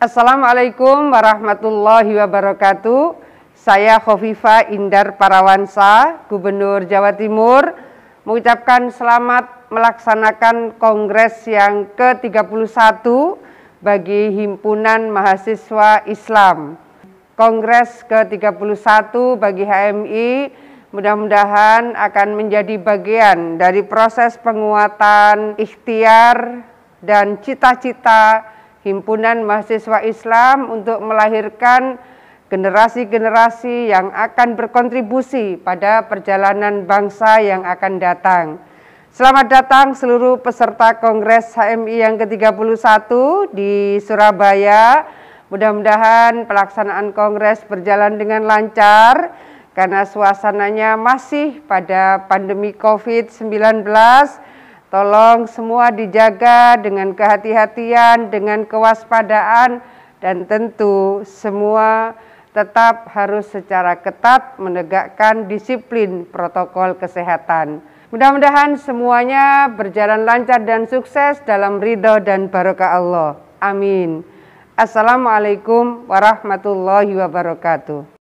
Assalamualaikum warahmatullahi wabarakatuh. Saya Khofifa Indar Parawansa, Gubernur Jawa Timur, mengucapkan selamat melaksanakan Kongres yang ke-31 bagi Himpunan Mahasiswa Islam. Kongres ke-31 bagi HMI mudah-mudahan akan menjadi bagian dari proses penguatan ikhtiar dan cita-cita Himpunan Mahasiswa Islam untuk melahirkan generasi-generasi yang akan berkontribusi pada perjalanan bangsa yang akan datang. Selamat datang seluruh peserta Kongres HMI yang ke-31 di Surabaya. Mudah-mudahan pelaksanaan Kongres berjalan dengan lancar karena suasananya masih pada pandemi COVID-19 Tolong semua dijaga dengan kehati-hatian, dengan kewaspadaan, dan tentu semua tetap harus secara ketat menegakkan disiplin protokol kesehatan. Mudah-mudahan semuanya berjalan lancar dan sukses dalam ridho dan barokah Allah. Amin. Assalamualaikum warahmatullahi wabarakatuh.